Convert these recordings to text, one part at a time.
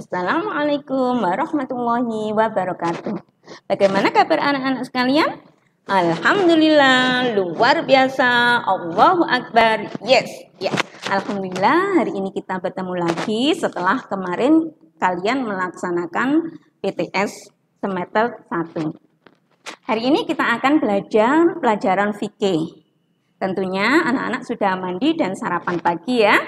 Assalamualaikum warahmatullahi wabarakatuh. Bagaimana kabar anak-anak sekalian? Alhamdulillah, luar biasa. Allahu Akbar. Yes, ya. Alhamdulillah, hari ini kita bertemu lagi setelah kemarin kalian melaksanakan PTS semester 1. Hari ini kita akan belajar pelajaran fikih. Tentunya anak-anak sudah mandi dan sarapan pagi ya.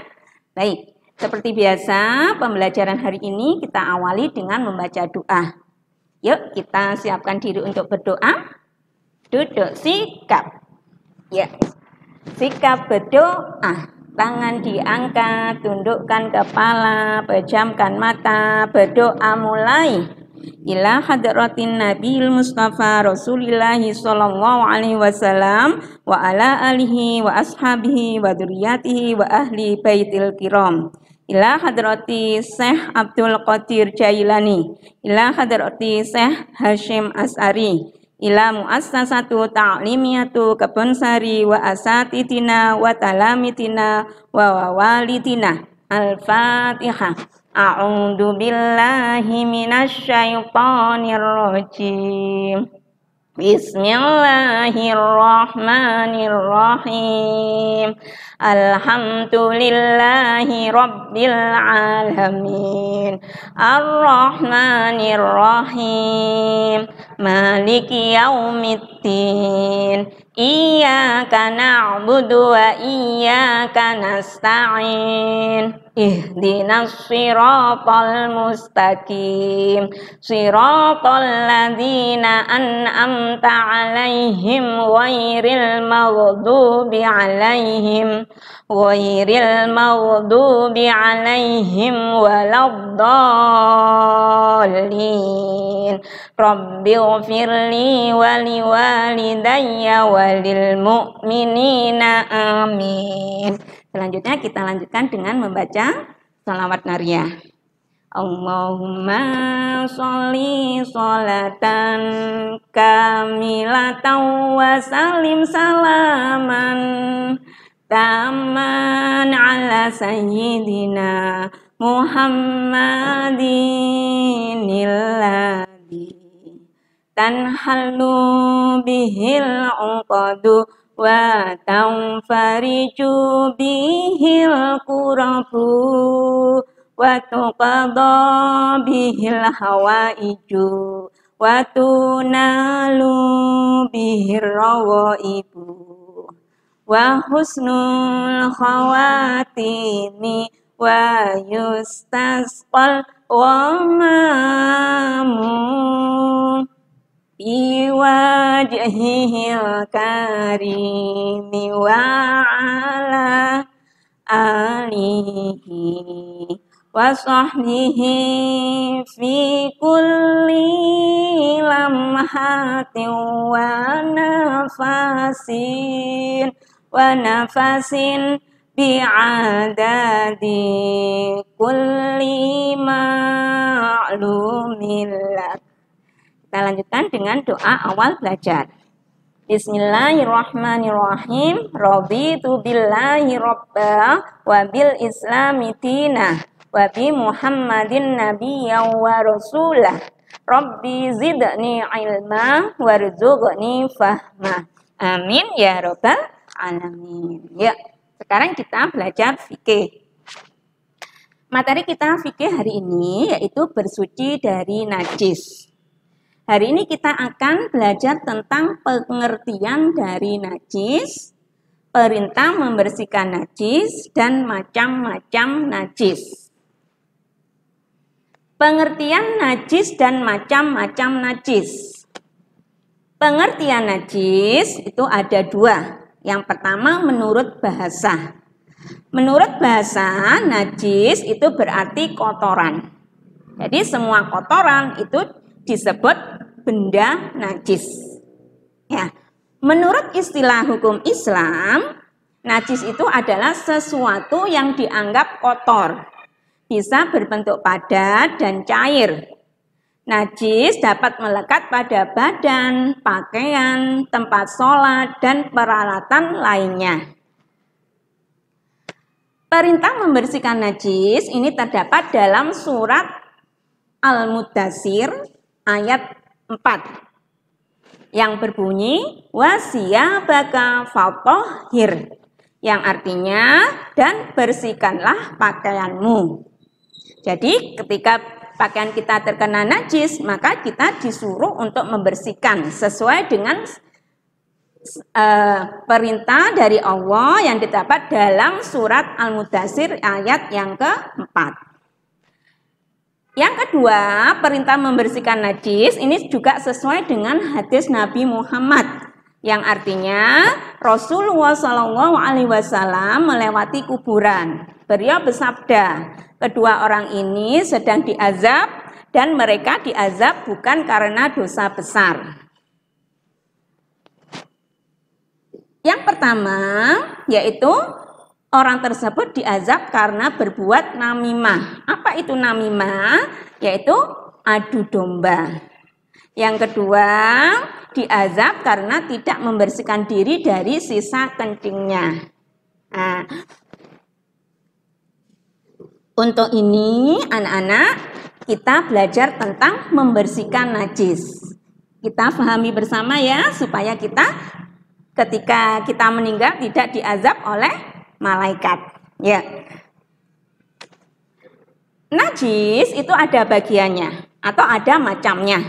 Baik, seperti biasa, pembelajaran hari ini kita awali dengan membaca doa. Yuk, kita siapkan diri untuk berdoa. Duduk sikap. Ya. Sikap berdoa. Tangan diangkat, tundukkan kepala, pejamkan mata, berdoa mulai. Ila hadratin Nabi Mustafa Rasulillahi sallallahu alaihi wasallam wa ala alihi wa ashabihi wa duriyatihi wa ahli baitil kiram ila hadrati Syekh Abdul Qadir Jailani, ila hadrati Syekh Hashim As'ari, ila muassasatu ta'limiyatu kebunsari wa asatitina wa talamitina wa wawalitina. Al-Fatihah. A'udzu billahi minasy syaithanir rajim. بسم الله الرحمن الرحيم الحمد لله رب العالمين الرحمن الرحيم Maliki yaumiddin Iyaka na'budu wa iyaka nasta'in Ihdinas siratal mustaqim Siratal ladhina an'amta alaihim Ghairil maghdubi alaihim Ghairil maghdubi alaihim Waladdallin Rabbil wali لي walil mu'minina amin selanjutnya kita lanjutkan dengan membaca salawat nariah Allahumma sholli sholatan kamilatan wa salim salaman taman ala sayyidina Muhammadin tanhalu bihil uqadu wa tanfariju bihil kurabu wa tuqadu bihil hawaiju wa tunalu rawa ibu wa husnul khawatimi wa yustasqal wa mamun Iwajih wajhihil karim wa ala alihi wa fi kulli lamhati wa nafasin wa nafasin bi adadi kulli ma'lumillah kita lanjutkan dengan doa awal belajar. Bismillahirrahmanirrahim. tu billahi robba wa bil islami dina wa bi Muhammadin nabiyyan wa rasulah. Rabbi zidni ilma warzuqni fahma. Amin ya robbal alamin. Ya, sekarang kita belajar fikih. Materi kita fikih hari ini yaitu bersuci dari najis. Hari ini kita akan belajar tentang pengertian dari najis, perintah membersihkan najis, dan macam-macam najis. Pengertian najis dan macam-macam najis. Pengertian najis itu ada dua. Yang pertama menurut bahasa. Menurut bahasa, najis itu berarti kotoran. Jadi semua kotoran itu disebut benda najis. Ya. Menurut istilah hukum Islam, najis itu adalah sesuatu yang dianggap kotor. Bisa berbentuk padat dan cair. Najis dapat melekat pada badan, pakaian, tempat sholat, dan peralatan lainnya. Perintah membersihkan najis ini terdapat dalam surat Al-Mudasir ayat Empat. Yang berbunyi wasia baka fatohir. Yang artinya dan bersihkanlah pakaianmu. Jadi ketika pakaian kita terkena najis, maka kita disuruh untuk membersihkan sesuai dengan uh, perintah dari Allah yang didapat dalam surat Al-Mudasir ayat yang keempat. Yang kedua, perintah membersihkan najis ini juga sesuai dengan hadis Nabi Muhammad yang artinya Rasulullah Shallallahu Alaihi Wasallam melewati kuburan. Beliau bersabda, kedua orang ini sedang diazab dan mereka diazab bukan karena dosa besar. Yang pertama yaitu orang tersebut diazab karena berbuat namimah itu namimah? Yaitu adu domba. Yang kedua, diazab karena tidak membersihkan diri dari sisa kencingnya. Nah, untuk ini anak-anak kita belajar tentang membersihkan najis. Kita pahami bersama ya supaya kita ketika kita meninggal tidak diazab oleh malaikat. Ya. Najis itu ada bagiannya atau ada macamnya.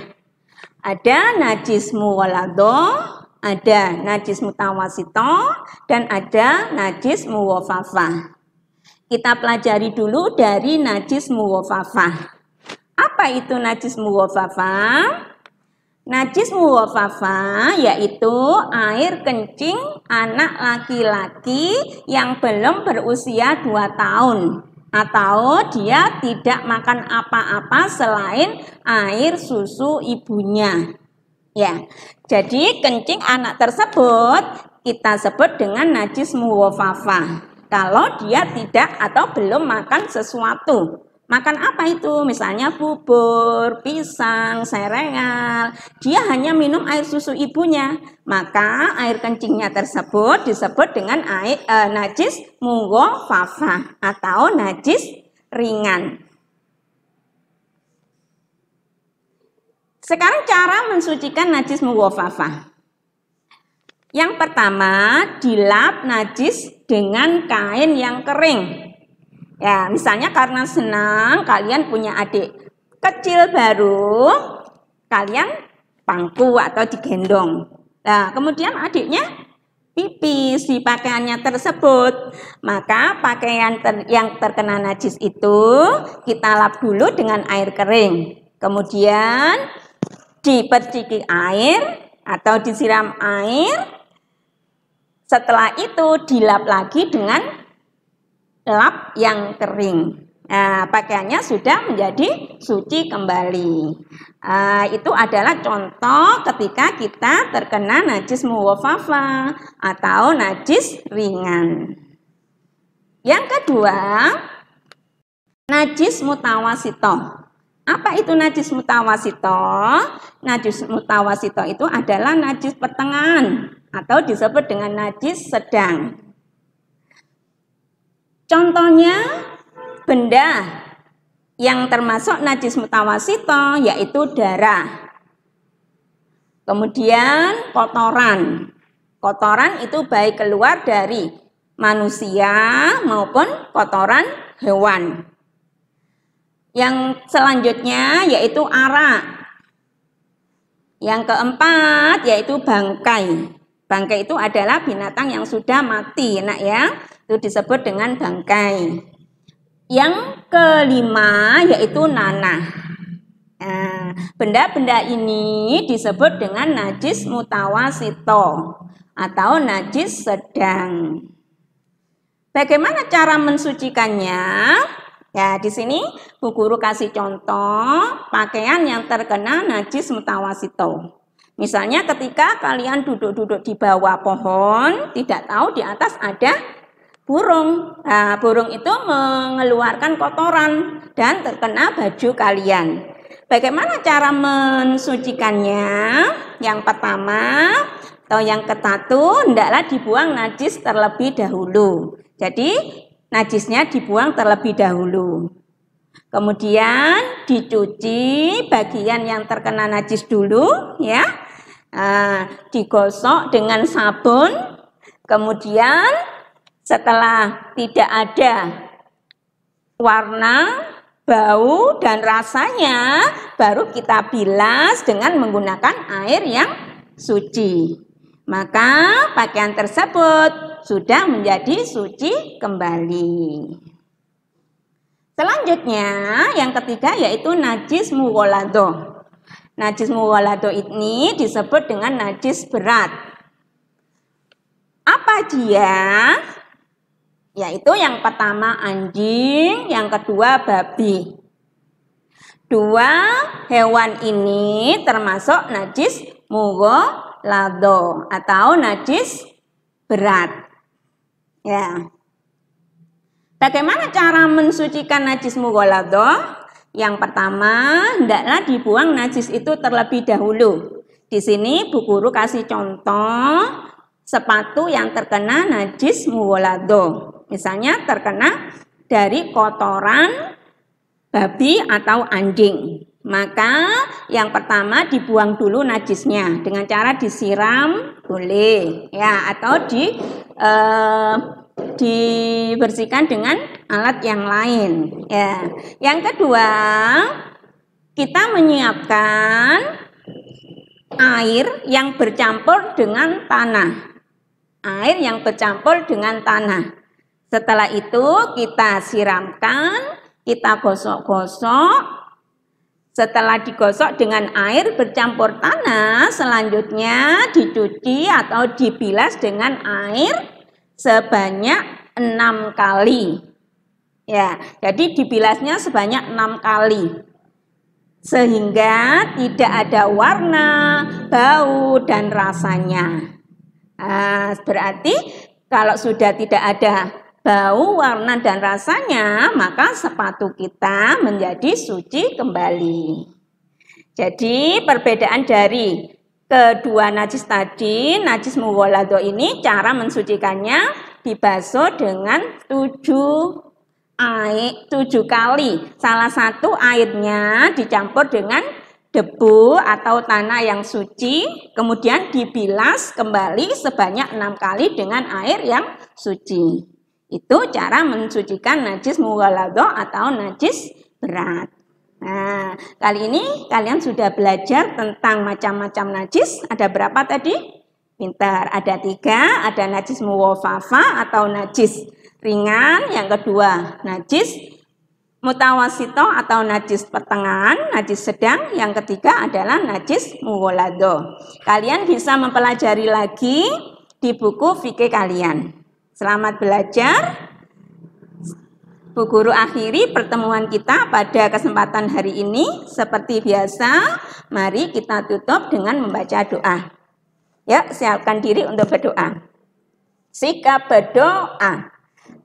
Ada najis muwalado, ada najis mutawasito, dan ada najis muwafafa. Kita pelajari dulu dari najis muwafafa. Apa itu najis muwafafa? Najis muwafafa yaitu air kencing anak laki-laki yang belum berusia 2 tahun atau dia tidak makan apa-apa selain air susu ibunya. Ya. Jadi kencing anak tersebut kita sebut dengan najis muwafafah. Kalau dia tidak atau belum makan sesuatu Makan apa itu? Misalnya bubur, pisang, serengal. Dia hanya minum air susu ibunya. Maka air kencingnya tersebut disebut dengan air eh, najis munggo fafa atau najis ringan. Sekarang cara mensucikan najis muwafafah. Yang pertama, dilap najis dengan kain yang kering. Ya, misalnya karena senang kalian punya adik kecil baru, kalian pangku atau digendong. Nah, kemudian adiknya pipis di pakaiannya tersebut. Maka pakaian ter yang terkena najis itu kita lap dulu dengan air kering. Kemudian diperciki air atau disiram air. Setelah itu dilap lagi dengan lap yang kering. Nah, pakaiannya sudah menjadi suci kembali. Uh, itu adalah contoh ketika kita terkena najis muwafafa atau najis ringan. Yang kedua, najis mutawasito. Apa itu najis mutawasito? Najis mutawasito itu adalah najis pertengahan atau disebut dengan najis sedang. Contohnya benda yang termasuk najis mutawasito yaitu darah. Kemudian kotoran. Kotoran itu baik keluar dari manusia maupun kotoran hewan. Yang selanjutnya yaitu arak. Yang keempat yaitu bangkai. Bangkai itu adalah binatang yang sudah mati, nak ya. Itu disebut dengan bangkai. Yang kelima yaitu nanah. Nah, benda-benda ini disebut dengan najis mutawasito atau najis sedang. Bagaimana cara mensucikannya? Ya, di sini Bu Guru kasih contoh pakaian yang terkena najis mutawasito. Misalnya ketika kalian duduk-duduk di bawah pohon, tidak tahu di atas ada burung. Nah, burung itu mengeluarkan kotoran dan terkena baju kalian. Bagaimana cara mensucikannya? Yang pertama atau yang ketatu, hendaklah dibuang najis terlebih dahulu. Jadi, najisnya dibuang terlebih dahulu. Kemudian dicuci bagian yang terkena najis dulu, ya. Nah, digosok dengan sabun, kemudian setelah tidak ada warna, bau, dan rasanya, baru kita bilas dengan menggunakan air yang suci. Maka pakaian tersebut sudah menjadi suci kembali. Selanjutnya, yang ketiga yaitu najis muwolado. Najis muwalado ini disebut dengan najis berat. Apa dia? Yaitu yang pertama anjing, yang kedua babi. Dua hewan ini termasuk najis lado atau najis berat. Ya. Bagaimana cara mensucikan najis mugolado? Yang pertama, hendaklah dibuang najis itu terlebih dahulu. Di sini Bu Guru kasih contoh sepatu yang terkena najis mugolado. Misalnya terkena dari kotoran babi atau anjing. Maka yang pertama dibuang dulu najisnya dengan cara disiram boleh ya atau di eh, dibersihkan dengan alat yang lain ya. Yang kedua kita menyiapkan air yang bercampur dengan tanah. Air yang bercampur dengan tanah. Setelah itu kita siramkan, kita gosok-gosok. Setelah digosok dengan air bercampur tanah, selanjutnya dicuci atau dibilas dengan air sebanyak enam kali. Ya, jadi dibilasnya sebanyak enam kali. Sehingga tidak ada warna, bau, dan rasanya. Nah, berarti kalau sudah tidak ada bau, warna, dan rasanya, maka sepatu kita menjadi suci kembali. Jadi perbedaan dari kedua najis tadi, najis muwolado ini cara mensucikannya dibasuh dengan tujuh air tujuh kali. Salah satu airnya dicampur dengan debu atau tanah yang suci, kemudian dibilas kembali sebanyak enam kali dengan air yang suci. Itu cara mensucikan najis mughalado atau najis berat. Nah, kali ini kalian sudah belajar tentang macam-macam najis. Ada berapa tadi? Pintar. Ada tiga, ada najis muwafafa atau najis ringan. Yang kedua, najis mutawasito atau najis pertengahan, najis sedang, yang ketiga adalah najis muwolado. Kalian bisa mempelajari lagi di buku fikih kalian. Selamat belajar. Bu Guru akhiri pertemuan kita pada kesempatan hari ini. Seperti biasa, mari kita tutup dengan membaca doa. Ya, siapkan diri untuk berdoa. Sikap berdoa.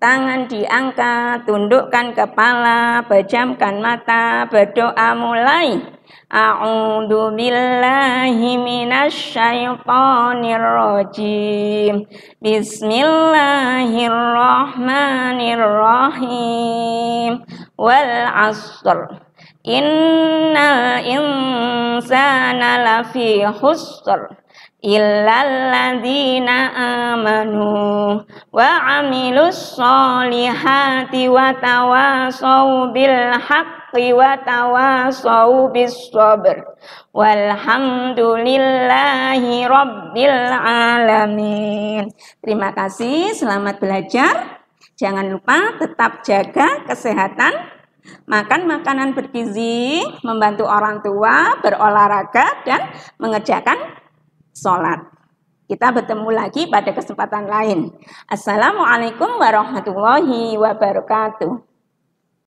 Tangan diangkat, tundukkan kepala, pejamkan mata, berdoa mulai. A'udzu billahi minasyaitonir rajim. Bismillahirrahmanirrahim. Wal asr. Innal insana lafi khusr illalladzina amanu wa amilus solihati wa tawasaw haqqi wa tawasau bis sabr walhamdulillahi rabbil alamin terima kasih selamat belajar jangan lupa tetap jaga kesehatan makan makanan bergizi membantu orang tua berolahraga dan mengerjakan sholat kita bertemu lagi pada kesempatan lain. Assalamualaikum warahmatullahi wabarakatuh.